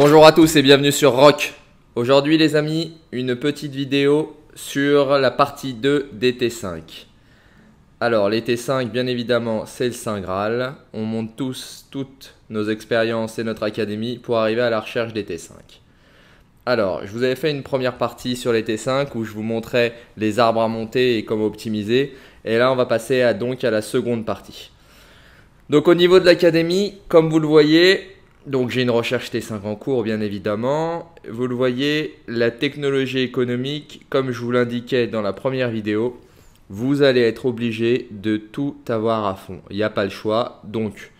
Bonjour à tous et bienvenue sur Rock. Aujourd'hui les amis, une petite vidéo sur la partie 2 des T5. Alors les T5 bien évidemment c'est le Saint Graal. On monte tous toutes nos expériences et notre académie pour arriver à la recherche des T5. Alors je vous avais fait une première partie sur les T5 où je vous montrais les arbres à monter et comment optimiser. Et là on va passer à, donc à la seconde partie. Donc au niveau de l'académie, comme vous le voyez, donc j'ai une recherche T5 en cours, bien évidemment. Vous le voyez, la technologie économique, comme je vous l'indiquais dans la première vidéo, vous allez être obligé de tout avoir à fond. Il n'y a pas le choix. Donc,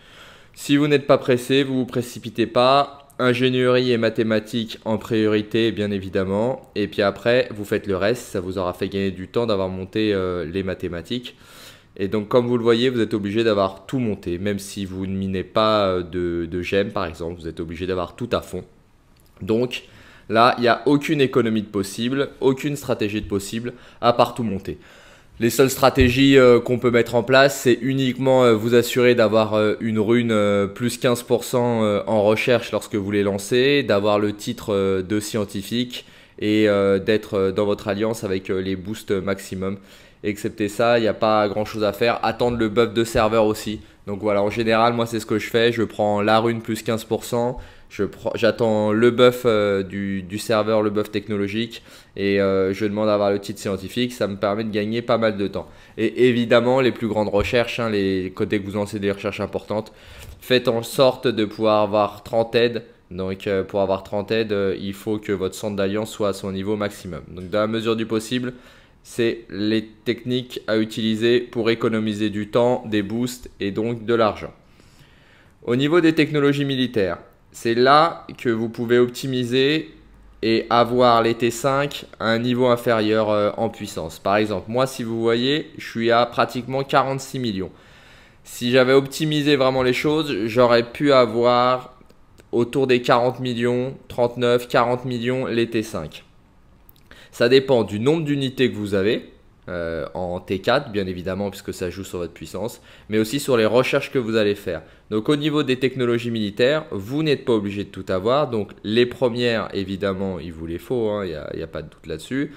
si vous n'êtes pas pressé, vous ne vous précipitez pas. Ingénierie et mathématiques en priorité, bien évidemment. Et puis après, vous faites le reste. Ça vous aura fait gagner du temps d'avoir monté euh, les mathématiques. Et donc, comme vous le voyez, vous êtes obligé d'avoir tout monté. Même si vous ne minez pas euh, de, gemmes, par exemple, vous êtes obligé d'avoir tout à fond. Donc, là, il n'y a aucune économie de possible, aucune stratégie de possible, à part tout monter. Les seules stratégies euh, qu'on peut mettre en place, c'est uniquement euh, vous assurer d'avoir une rune plus 15% en recherche lorsque vous les lancez, d'avoir le titre de scientifique, et euh, d'être euh, dans votre alliance avec euh, les boosts maximum. Excepté ça, il n'y a pas grand chose à faire. Attendre le buff de serveur aussi. Donc voilà, en général, moi c'est ce que je fais. Je prends la rune plus 15%. J'attends le buff du, serveur, le buff technologique, et je demande à avoir le titre scientifique. Ça me permet de gagner pas mal de temps. Et évidemment, les plus grandes recherches, hein, les côtés que vous lancez des recherches importantes, faites en sorte de pouvoir avoir 30 aides donc euh, pour avoir 30 aides, euh, il faut que votre centre d'alliance soit à son niveau maximum. Donc dans la mesure du possible, c'est les techniques à utiliser pour économiser du temps, des boosts et donc de l'argent. Au niveau des technologies militaires, c'est là que vous pouvez optimiser et avoir les T5 à un niveau inférieur euh, en puissance. Par exemple, moi si vous voyez, je suis à pratiquement 46 millions. Si j'avais optimisé vraiment les choses, j'aurais pu avoir autour des 40 millions, 39, 40 millions les T5. Ça dépend du nombre d'unités que vous avez euh, en T4, bien évidemment, puisque ça joue sur votre puissance, mais aussi sur les recherches que vous allez faire. Donc au niveau des technologies militaires, vous n'êtes pas obligé de tout avoir. Donc les premières, évidemment, il vous les faut, hein, il n'y a, pas de doute là-dessus.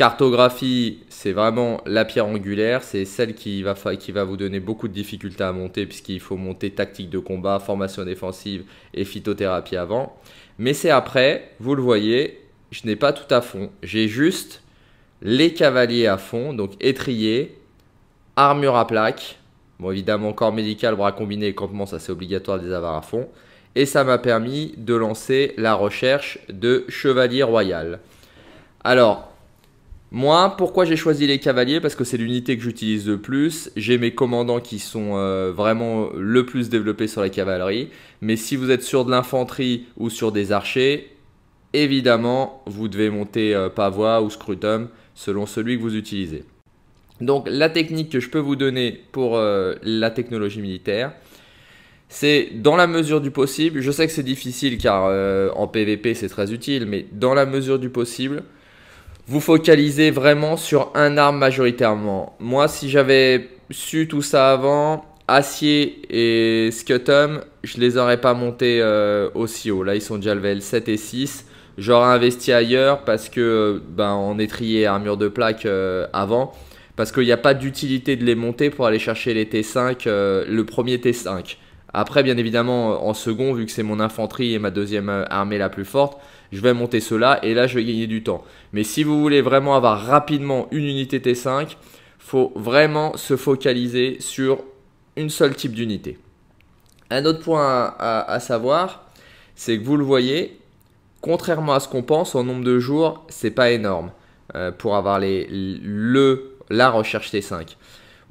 Cartographie, c'est vraiment la pierre angulaire, c'est celle qui va, qui va vous donner beaucoup de difficultés à monter puisqu'il faut monter tactique de combat, formation défensive et phytothérapie avant. Mais c'est après, vous le voyez, je n'ai pas tout à fond, j'ai juste les cavaliers à fond, donc étrier, armure à plaque, bon évidemment corps médical, bras combinés, et campement, ça c'est obligatoire les avoir à fond, et ça m'a permis de lancer la recherche de chevalier royal. Alors, moi, pourquoi j'ai choisi les cavaliers Parce que c'est l'unité que j'utilise le plus. J'ai mes commandants qui sont euh, vraiment le plus développés sur la cavalerie. Mais si vous êtes sur de l'infanterie ou sur des archers, évidemment, vous devez monter euh, pavois ou scrutum selon celui que vous utilisez. Donc la technique que je peux vous donner pour euh, la technologie militaire, c'est dans la mesure du possible, je sais que c'est difficile car en PVP c'est très utile, mais dans la mesure du possible, vous focalisez vraiment sur un arme majoritairement. Moi, si j'avais su tout ça avant, Acier et Scutum, je les aurais pas montés euh, aussi haut. Là, ils sont déjà level 7 et 6. J'aurais investi ailleurs parce que ben, en étrier armure de plaque euh, avant. Parce qu'il n'y a pas d'utilité de les monter pour aller chercher les T5, euh, le premier T5. Après, bien évidemment, en second, vu que c'est mon infanterie et ma deuxième armée la plus forte, je vais monter cela et là je vais gagner du temps. Mais si vous voulez vraiment avoir rapidement une unité T5, faut vraiment se focaliser sur une seule type d'unité. Un autre point à, savoir, c'est que vous le voyez, contrairement à ce qu'on pense, en nombre de jours, c'est pas énorme euh, pour avoir les, le, la recherche T5.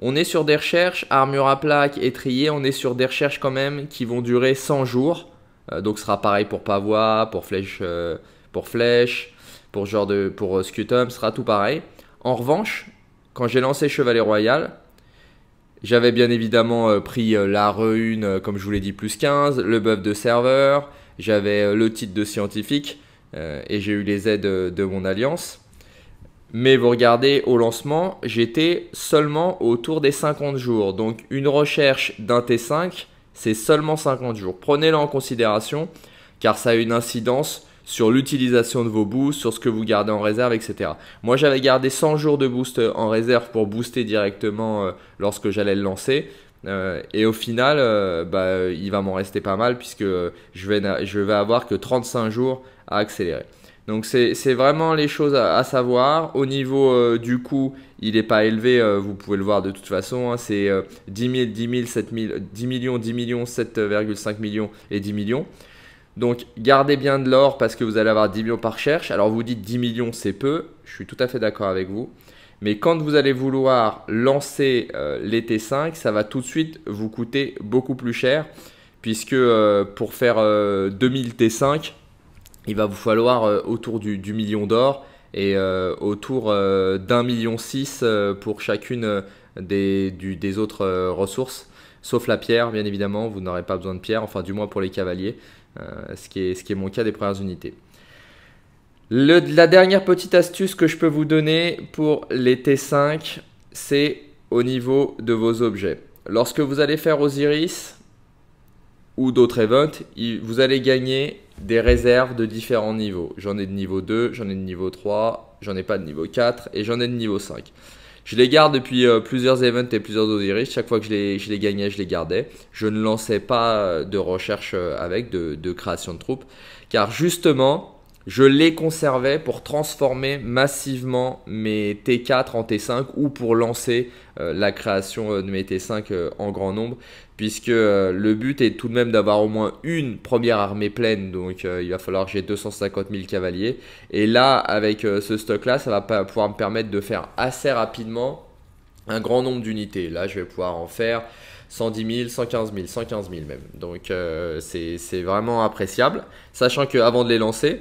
On est sur des recherches, armure à plaque, étrier, on est sur des recherches quand même qui vont durer 100 jours. Euh, donc ce sera pareil pour Pavois, pour Flèche, euh, pour Flèche, pour genre de, pour euh, Scutum, ce sera tout pareil. En revanche, quand j'ai lancé Chevalier Royal, j'avais bien évidemment pris la re-une, comme je vous l'ai dit, plus 15, le buff de serveur, j'avais le titre de scientifique, et j'ai eu les aides de mon alliance. Mais vous regardez, au lancement, j'étais seulement autour des 50 jours. Donc une recherche d'un T5, c'est seulement 50 jours. Prenez-le en considération car ça a une incidence sur l'utilisation de vos boosts, sur ce que vous gardez en réserve, etc. Moi, j'avais gardé 100 jours de boost euh, en réserve pour booster directement euh, lorsque j'allais le lancer. Euh, et au final, bah, il va m'en rester pas mal puisque je vais, je vais avoir que 35 jours à accélérer. Donc c'est vraiment les choses à, savoir. Au niveau euh, du coût, il n'est pas élevé, euh, vous pouvez le voir de toute façon. Hein. c'est 10 000, 10 10 millions, 10 millions, 7,5 euh, millions et 10 millions. Donc gardez bien de l'or parce que vous allez avoir 10 millions par recherche. Alors vous dites 10 millions c'est peu, je suis tout à fait d'accord avec vous. Mais quand vous allez vouloir lancer les T5, ça va tout de suite vous coûter beaucoup plus cher puisque pour faire 2000 T5, il va vous falloir euh, autour du, million d'or et euh, autour euh, d'un million six pour chacune des, autres ressources, sauf la pierre, bien évidemment, vous n'aurez pas besoin de pierre, enfin du moins pour les cavaliers, ce qui, est, mon cas des premières unités. la dernière petite astuce que je peux vous donner pour les T5, c'est au niveau de vos objets. Lorsque vous allez faire Osiris ou d'autres events, vous allez gagner des réserves de différents niveaux. J'en ai de niveau 2, j'en ai de niveau 3, j'en ai pas de niveau 4 et j'en ai de niveau 5. Je les garde depuis euh, plusieurs events et plusieurs Osiris. Chaque fois que je les, gagnais, je les gardais. Je ne lançais pas de recherche euh, avec, de, de création de troupes. Car justement, je les conservais pour transformer massivement mes T4 en T5 ou pour lancer euh, la création euh, de mes T5 euh, en grand nombre, puisque le but est tout de même d'avoir au moins une première armée pleine, donc il va falloir que j'ai 250 000 cavaliers, et là avec ce stock-là, ça va pouvoir me permettre de faire assez rapidement un grand nombre d'unités. Là, je vais pouvoir en faire 110 000, 115 000, 115 000 même. Donc, c'est vraiment appréciable. Sachant qu'avant de les lancer,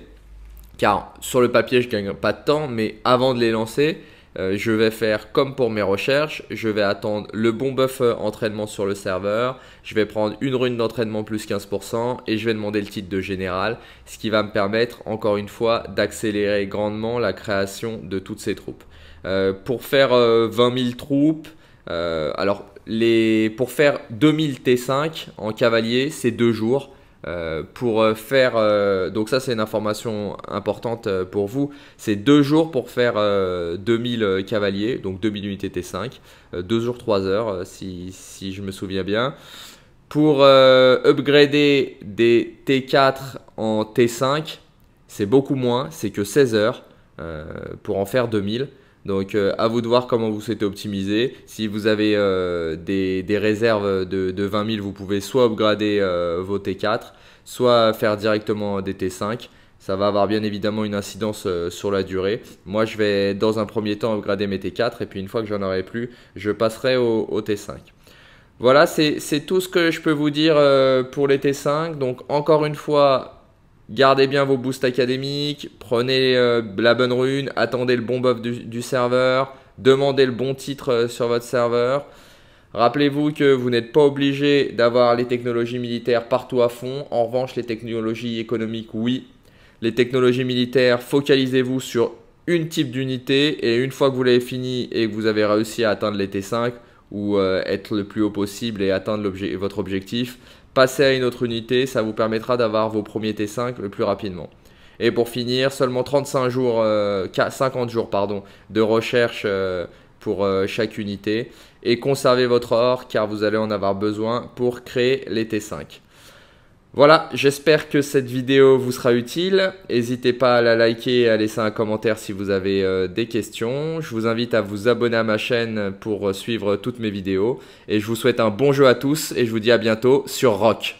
car sur le papier, je gagne pas de temps, mais avant de les lancer, euh, je vais faire comme pour mes recherches, je vais attendre le bon buff euh, entraînement sur le serveur, je vais prendre une rune d'entraînement plus 15% et je vais demander le titre de général, ce qui va me permettre encore une fois d'accélérer grandement la création de toutes ces troupes. Euh, pour faire 20 000 troupes, alors les... pour faire 2000 T5 en cavalier, c'est deux jours. Euh, pour euh, faire, euh, donc ça c'est une information importante pour vous, c'est deux jours pour faire 2000 cavaliers, donc 2000 unités T5, 2 jours, 3 heures si, si, je me souviens bien. Pour upgrader des T4 en T5, c'est beaucoup moins, c'est que 16 heures pour en faire 2000. Donc euh, à vous de voir comment vous souhaitez optimiser. Si vous avez euh, des, réserves de, 20 000, vous pouvez soit upgrader euh, vos T4, soit faire directement des T5. Ça va avoir bien évidemment une incidence sur la durée. Moi, je vais dans un premier temps upgrader mes T4 et puis une fois que j'en aurai plus, je passerai au, au T5. Voilà, c'est tout ce que je peux vous dire pour les T5. Donc encore une fois, Gardez bien vos boosts académiques, prenez euh, la bonne rune, attendez le bon buff du, serveur, demandez le bon titre euh, sur votre serveur. Rappelez-vous que vous n'êtes pas obligé d'avoir les technologies militaires partout à fond. En revanche, les technologies économiques, oui. Les technologies militaires, focalisez-vous sur une type d'unité et une fois que vous l'avez fini et que vous avez réussi à atteindre les T5 ou euh, être le plus haut possible et atteindre votre objectif, Passez à une autre unité, ça vous permettra d'avoir vos premiers T5 le plus rapidement. Et pour finir, seulement 35 jours, 50 euh, jours pardon, de recherche euh, pour euh, chaque unité. Et conservez votre or car vous allez en avoir besoin pour créer les T5. Voilà, j'espère que cette vidéo vous sera utile. N'hésitez pas à la liker et à laisser un commentaire si vous avez euh, des questions. Je vous invite à vous abonner à ma chaîne pour euh, suivre toutes mes vidéos. Et je vous souhaite un bon jeu à tous et je vous dis à bientôt sur Rock.